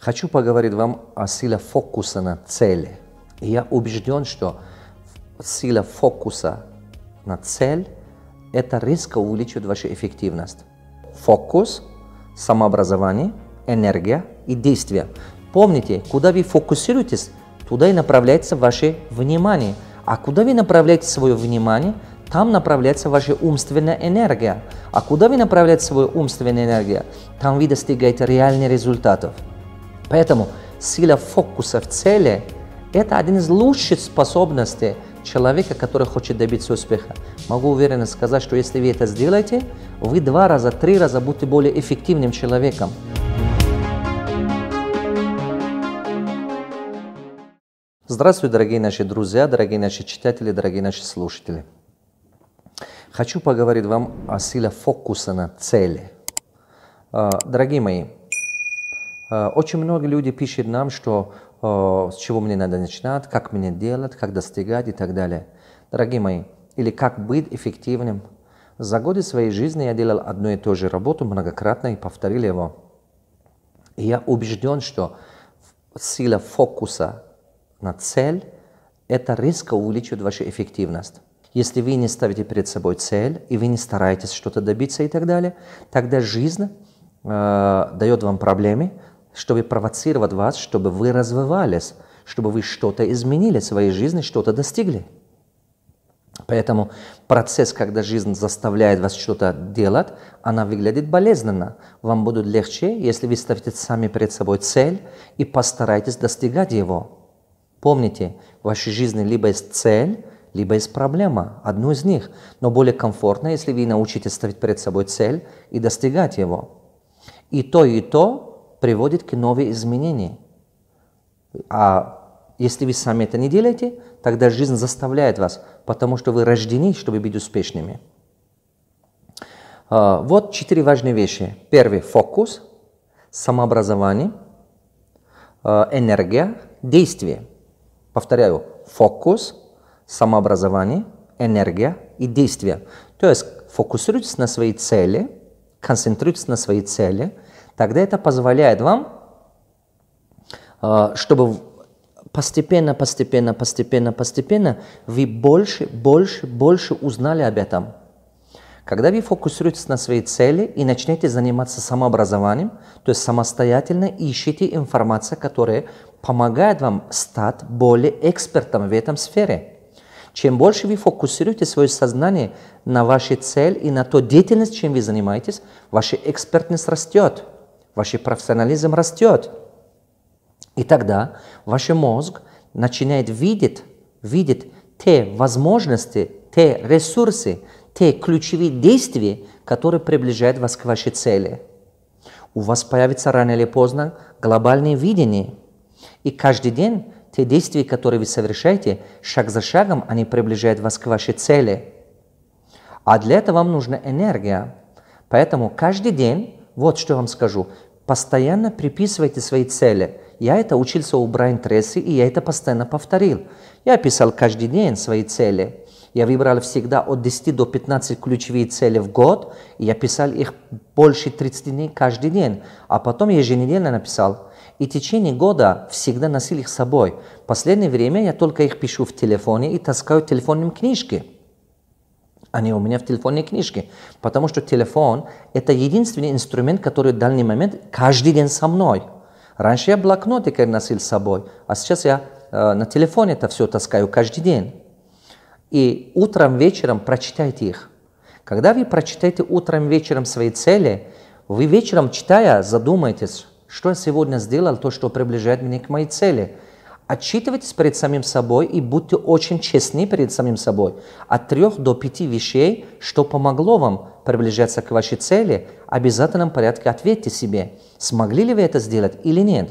Хочу поговорить вам о силе фокуса на цели. И я убежден, что сила фокуса на цель – это резко увеличивает вашу эффективность. Фокус, самообразование, энергия и действие. Помните, куда вы фокусируетесь, туда и направляется ваше внимание. А куда вы направляете свое внимание, там направляется ваша умственная энергия. А куда вы направляете свою умственную энергию, там вы достигаете реальных результатов. Поэтому сила фокуса в цели – это один из лучших способностей человека, который хочет добиться успеха. Могу уверенно сказать, что если вы это сделаете, вы два раза, три раза будете более эффективным человеком. Здравствуйте, дорогие наши друзья, дорогие наши читатели, дорогие наши слушатели. Хочу поговорить вам о силе фокуса на цели. А, дорогие мои, Э, очень много людей пишет нам, что э, с чего мне надо начинать, как мне делать, как достигать и так далее. Дорогие мои, или как быть эффективным. За годы своей жизни я делал одну и ту же работу многократно и повторил его. И я убежден, что сила фокуса на цель – это резко увеличивает вашу эффективность. Если вы не ставите перед собой цель, и вы не стараетесь что-то добиться и так далее, тогда жизнь э, дает вам проблемы, чтобы провоцировать вас, чтобы вы развивались, чтобы вы что-то изменили в своей жизни, что-то достигли. Поэтому процесс, когда жизнь заставляет вас что-то делать, она выглядит болезненно. Вам будет легче, если вы ставите сами перед собой цель и постараетесь достигать его. Помните, в вашей жизни либо есть цель, либо есть проблема, одну из них. Но более комфортно, если вы научитесь ставить перед собой цель и достигать его. И то, и то приводит к новым изменениям. А если вы сами это не делаете, тогда жизнь заставляет вас, потому что вы рождены, чтобы быть успешными. А, вот четыре важные вещи. Первый – фокус, самообразование, а, энергия, действие. Повторяю, фокус, самообразование, энергия и действие. То есть фокусируйтесь на своей цели, концентрируйтесь на своей цели – тогда это позволяет вам, э, чтобы постепенно, постепенно, постепенно, постепенно вы больше, больше, больше узнали об этом. Когда вы фокусируетесь на своей цели и начнете заниматься самообразованием, то есть самостоятельно ищите информацию, которая помогает вам стать более экспертом в этом сфере. Чем больше вы фокусируете свое сознание на вашей цели и на той деятельности, чем вы занимаетесь, ваша экспертность растет – ваш профессионализм растет. И тогда ваш мозг начинает видеть, видеть те возможности, те ресурсы, те ключевые действия, которые приближают вас к вашей цели. У вас появится рано или поздно глобальное видение. И каждый день те действия, которые вы совершаете, шаг за шагом они приближают вас к вашей цели. А для этого вам нужна энергия. Поэтому каждый день, вот что я вам скажу, постоянно приписывайте свои цели. Я это учился у Брайан Тресси, и я это постоянно повторил. Я писал каждый день свои цели. Я выбрал всегда от 10 до 15 ключевые цели в год, и я писал их больше 30 дней каждый день, а потом еженедельно написал – и в течение года всегда носил их с собой. В последнее время я только их пишу в телефоне и таскаю телефонным книжки они у меня в телефонной книжке. Потому что телефон – это единственный инструмент, который в данный момент каждый день со мной. Раньше я блокнотик носил с собой, а сейчас я э, на телефоне это все таскаю каждый день. И утром, вечером прочитайте их. Когда вы прочитаете утром, вечером свои цели, вы вечером, читая, задумаетесь, что я сегодня сделал, то, что приближает меня к моей цели – Отчитывайтесь перед самим собой и будьте очень честны перед самим собой. От трех до пяти вещей, что помогло вам приближаться к вашей цели, обязательном порядке ответьте себе, смогли ли вы это сделать или нет.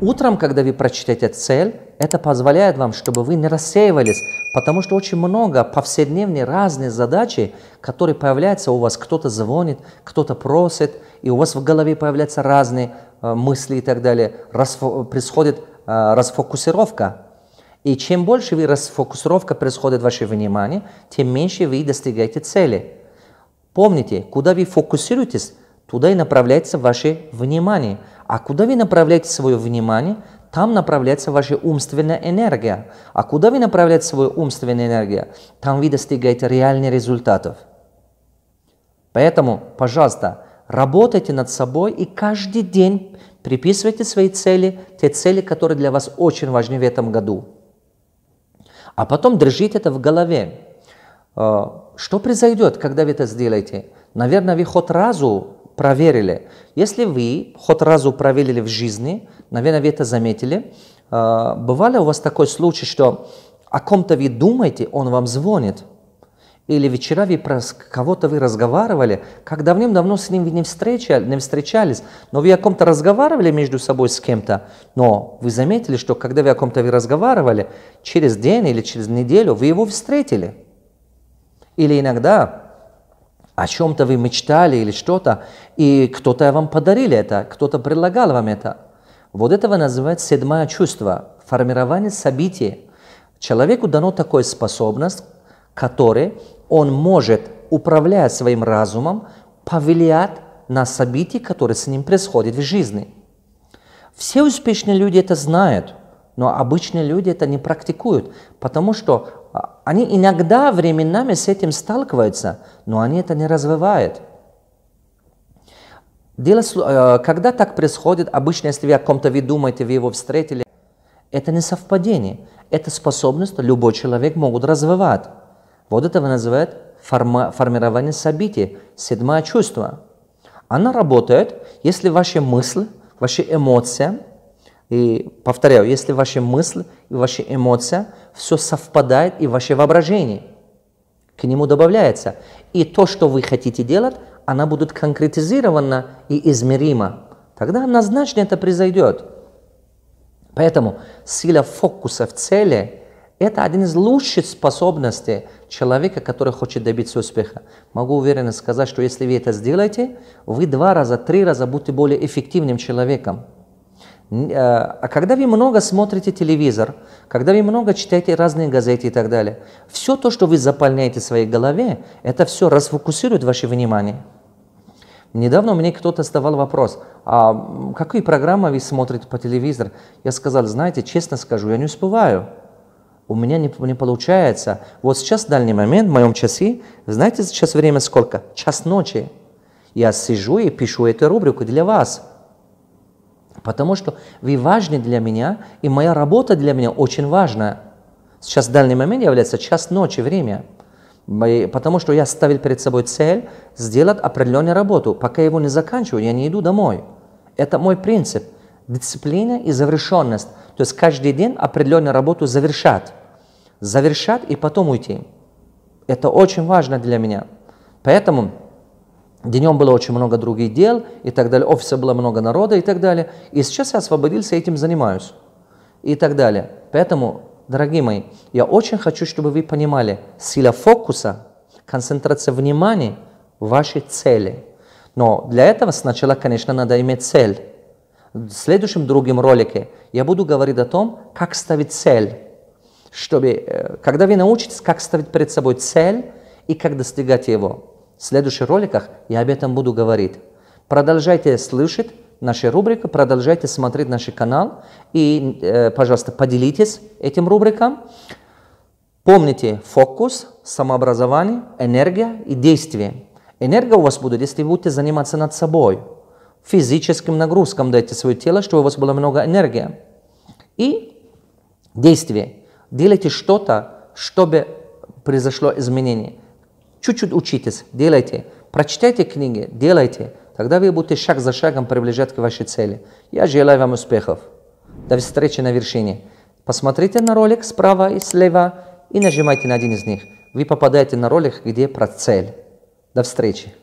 Утром, когда вы прочитаете цель, это позволяет вам, чтобы вы не рассеивались, потому что очень много повседневные разные задачи, которые появляются у вас, кто-то звонит, кто-то просит, и у вас в голове появляются разные э, мысли и так далее, э, происходит Э, расфокусировка. И чем больше вы расфокусировка происходит ваше внимание, тем меньше вы достигаете цели. Помните, куда вы фокусируетесь, туда и направляется ваше внимание. А куда вы направляете свое внимание, там направляется ваша умственная энергия. А куда вы направляете свою умственную энергию, там вы достигаете реальных результатов. Поэтому, пожалуйста, Работайте над собой и каждый день приписывайте свои цели, те цели, которые для вас очень важны в этом году. А потом держите это в голове. А, что произойдет, когда вы это сделаете? Наверное, вы хоть разу проверили. Если вы хоть разу проверили в жизни, наверное, вы это заметили. А, бывало у вас такой случай, что о ком-то вы думаете, он вам звонит – или вчера вы про кого-то вы разговаривали, как давным-давно с ним вы не, встречали, не встречались, но вы о ком-то разговаривали между собой с кем-то, но вы заметили, что когда вы о ком-то вы разговаривали, через день или через неделю вы его встретили. Или иногда о чем-то вы мечтали или что-то, и кто-то вам подарил это, кто-то предлагал вам это. Вот этого называется седьмое чувство – формирование событий. Человеку дано такое способность который он может, управляя своим разумом, повлиять на события, которые с ним происходят в жизни. Все успешные люди это знают, но обычные люди это не практикуют, потому что а, они иногда временами с этим сталкиваются, но они это не развивают. Дело, э, когда так происходит, обычно, если вы о ком-то вы думаете, вы его встретили, это не совпадение. Это способность любой человек могут развивать. Вот этого называют форма, формирование событий, седьмое чувство. Она работает, если ваши мысли, ваши эмоции, и повторяю, если ваши мысли и ваши эмоции, все совпадает и ваше воображение к нему добавляется. И то, что вы хотите делать, она будет конкретизирована и измерима. Тогда однозначно это произойдет. Поэтому сила фокуса в цели – это один из лучших способностей человека, который хочет добиться успеха. Могу уверенно сказать, что если вы это сделаете, вы два раза, три раза будете более эффективным человеком. Э, а когда вы много смотрите телевизор, когда вы много читаете разные газеты и так далее, все то, что вы заполняете в своей голове, это все расфокусирует ваше внимание. Недавно мне кто-то задавал вопрос, а какие программы вы смотрите по телевизору? Я сказал, знаете, честно скажу, я не успеваю у меня не, не получается. Вот сейчас, в данный момент, в моем часе, знаете, сейчас время сколько? Час ночи. Я сижу и пишу эту рубрику для вас. Потому что вы важны для меня, и моя работа для меня очень важна. Сейчас в данный момент является час ночи, время. Потому что я ставил перед собой цель сделать определенную работу. Пока я его не заканчиваю, я не иду домой. Это мой принцип. Дисциплина и завершенность – то есть каждый день определенную работу завершать. Завершать и потом уйти. Это очень важно для меня. Поэтому днем было очень много других дел и так далее, офиса было много народа и так далее. И сейчас я освободился, этим занимаюсь и так далее. Поэтому, дорогие мои, я очень хочу, чтобы вы понимали, сила фокуса, концентрация внимания – вашей цели. Но для этого сначала, конечно, надо иметь цель. В следующем другом ролике я буду говорить о том, как ставить цель, чтобы, э, когда вы научитесь, как ставить перед собой цель и как достигать его. В следующих роликах я об этом буду говорить. Продолжайте слышать наши рубрики, продолжайте смотреть наш канал и, э, пожалуйста, поделитесь этим рубрикам. Помните фокус, самообразование, энергия и действие. Энергия у вас будет, если вы будете заниматься над собой – физическим нагрузкам дайте свое тело, чтобы у вас было много энергии. И действие. Делайте что-то, чтобы произошло изменение. Чуть-чуть учитесь, делайте. Прочитайте книги, делайте. Тогда вы будете шаг за шагом приближать к вашей цели. Я желаю вам успехов. До встречи на вершине. Посмотрите на ролик справа и слева и нажимайте на один из них. Вы попадаете на ролик, где про цель. До встречи.